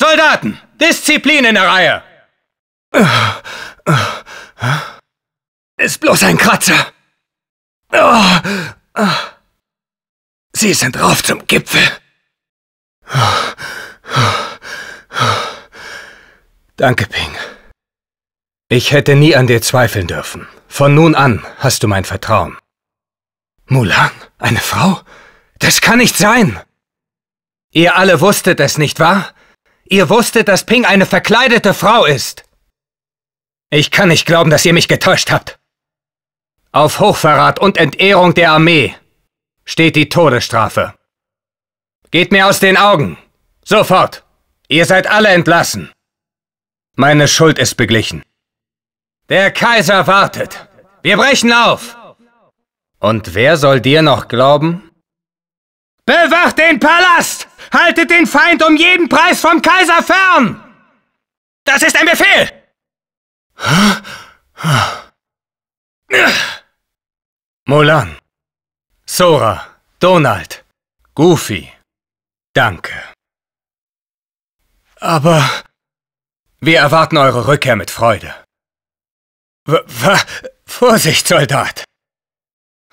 Soldaten, Disziplin in der Reihe! Ist bloß ein Kratzer. Sie sind rauf zum Gipfel. Danke, Ping. Ich hätte nie an dir zweifeln dürfen. Von nun an hast du mein Vertrauen. Mulan? Eine Frau? Das kann nicht sein! Ihr alle wusstet es, nicht wahr? Ihr wusstet, dass Ping eine verkleidete Frau ist. Ich kann nicht glauben, dass ihr mich getäuscht habt. Auf Hochverrat und Entehrung der Armee steht die Todesstrafe. Geht mir aus den Augen. Sofort. Ihr seid alle entlassen. Meine Schuld ist beglichen. Der Kaiser wartet. Wir brechen auf. Und wer soll dir noch glauben? Bewacht den Palast! Haltet den Feind um jeden Preis vom Kaiser fern! Das ist ein Befehl! Mulan, Sora, Donald, Goofy, danke. Aber wir erwarten eure Rückkehr mit Freude. W Vorsicht, Soldat!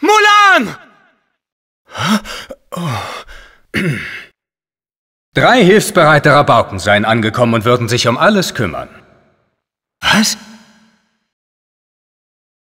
Mulan! Drei hilfsbereite Rabauken seien angekommen und würden sich um alles kümmern. Was?